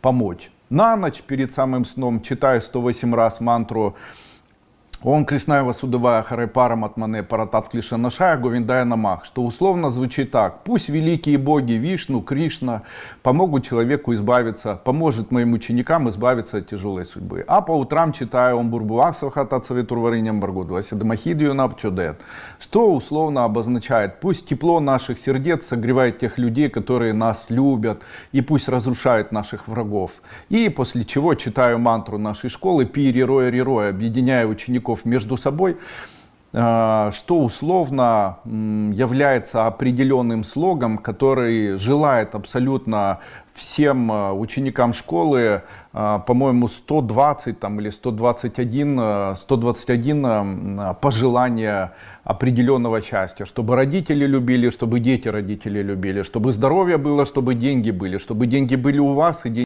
помочь. На ночь перед самым сном читаю 108 раз мантру он Креснаева судовая харайпаром от мане паратат клише наша, говиндая намах, что условно звучит так. Пусть великие боги Вишну, Кришна помогут человеку избавиться, поможет моим ученикам избавиться от тяжелой судьбы. А по утрам читаю он бурбуваксаха тацавитурвариням баргудвасе дамахидию напчудет, что условно обозначает, пусть тепло наших сердец согревает тех людей, которые нас любят, и пусть разрушает наших врагов. И после чего читаю мантру нашей школы пи рироя рироя, объединяя учеников участников между собой, э, что условно является определенным слогом, который желает абсолютно всем э, ученикам школы, э, по-моему, 120 там, или 121, 121 пожелания определенного счастья, чтобы родители любили, чтобы дети родители любили, чтобы здоровье было, чтобы деньги были, чтобы деньги были у вас и деньги